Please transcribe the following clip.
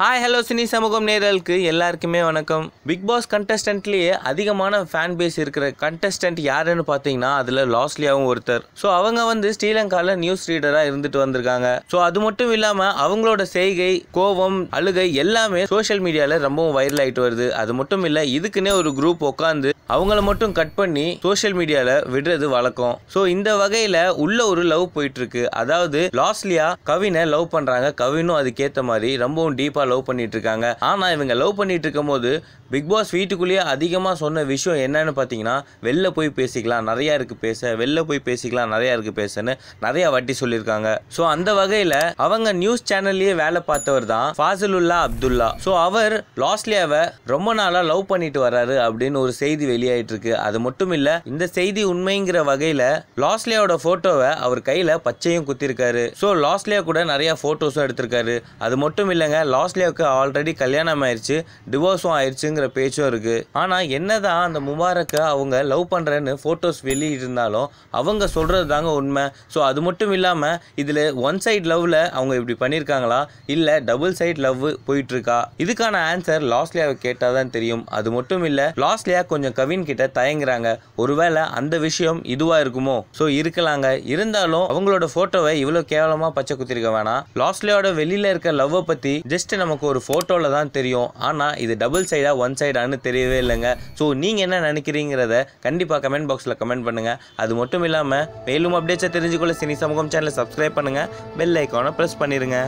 hi hello cine சமூகம் நேரலுக்கு எல்லாருக்குமே வணக்கம் பிக் பாஸ் கண்டஸ்டன்ட்லேயே அதிகமான ஃபேன் பேஸ் இருக்கிற கண்டஸ்டன்ட் யாருன்னு பார்த்தீங்கன்னா அதில் லாஸ்லியாவும் ஒருத்தர் ஸோ அவங்க வந்து ஸ்ரீலங்காவில் நியூஸ் ரீடராக இருந்துட்டு வந்திருக்காங்க ஸோ அது மட்டும் இல்லாமல் அவங்களோட செய்கை கோபம் அழுகை எல்லாமே சோஷியல் மீடியாவில் ரொம்பவும் வைரல் ஆகிட்டு வருது அது மட்டும் இல்லை இதுக்குன்னே ஒரு குரூப் உட்காந்து அவங்கள மட்டும் கட் பண்ணி சோஷியல் மீடியாவில் விடுறது வழக்கம் ஸோ இந்த வகையில் உள்ள ஒரு லவ் போயிட்டு இருக்கு அதாவது லாஸ்லியா கவினை லவ் பண்ணுறாங்க கவினும் அதுக்கேற்ற மாதிரி ரொம்பவும் டீப்பாக லவ் பண்ணிட்டு இருக்காங்க ஆனால் இவங்க லவ் பண்ணிட்டு இருக்கும் போது பிக் பாஸ் வீட்டுக்குள்ளேயே அதிகமாக சொன்ன விஷயம் என்னன்னு பார்த்தீங்கன்னா வெளில போய் பேசிக்கலாம் நிறையா இருக்கு பேச வெளில போய் பேசிக்கலாம் நிறையா இருக்கு பேசன்னு நிறையா வட்டி சொல்லியிருக்காங்க ஸோ அந்த வகையில் அவங்க நியூஸ் சேனல்லையே வேலை பார்த்தவர் தான் ஃபாசிலுல்லா அப்துல்லா ஸோ அவர் லாஸ்லியாவை ரொம்ப நாளாக லவ் பண்ணிட்டு வர்றாரு அப்படின்னு ஒரு செய்தி வெளியாயிட்டு இருக்கு அது மட்டும் இல்லை இந்த செய்தி உண்மைங்கிற வகையில் லாஸ்லியாவோட ஃபோட்டோவை அவர் கையில் பச்சையும் குத்திருக்காரு ஸோ லாஸ்லியா கூட நிறையா ஃபோட்டோஸும் எடுத்திருக்காரு அது மட்டும் இல்லைங்க லாஸ்ட் ஆஷ்லியாவுக்கு ஆல்ரெடி கல்யாணம் ஆயிடுச்சு டிவோர்ஸும் ஆயிடுச்சுங்கிற பேச்சும் இருக்கு ஆனால் என்னதான் அந்த முபாரக்கை அவங்க லவ் பண்ணுறேன்னு ஃபோட்டோஸ் வெளியிட்டிருந்தாலும் அவங்க சொல்கிறது தாங்க உண்மை ஸோ அது மட்டும் இல்லாமல் இதில் ஒன் சைட் லவ்வில் அவங்க இப்படி பண்ணியிருக்காங்களா இல்லை டபுள் சைட் லவ் போயிட்டுருக்கா இதுக்கான ஆன்சர் லாஸ்லியாவை கேட்டால் தான் தெரியும் அது மட்டும் இல்லை லாஸ்லியா கொஞ்சம் கவின் கிட்ட தயங்குறாங்க ஒருவேளை அந்த விஷயம் இதுவாக இருக்குமோ ஸோ இருக்கலாங்க இருந்தாலும் அவங்களோட ஃபோட்டோவை இவ்வளோ கேவலமாக பச்சை குத்திருக்க வேணாம் லாஸ்லியாவோட வெளியில் இருக்க லவ்வை பற்றி ஜஸ்ட் நம்ம நமக்கு ஒரு ஃபோட்டோவில் தான் தெரியும் ஆனால் இது டபுள் சைடாக ஒன் சைடான்னு தெரியவே இல்லைங்க ஸோ நீங்கள் என்ன நினைக்கிறீங்கிறத கண்டிப்பாக கமெண்ட் பாக்ஸில் கமெண்ட் பண்ணுங்கள் அது மட்டும் இல்லாமல் மேலும் அப்டேட்ஸை தெரிஞ்சுக்கொள்ள சினி சமூகம் சேனலை சப்ஸ்கிரைப் பண்ணுங்கள் பெல் ஐக்கானை ப்ரெஸ் பண்ணிடுங்க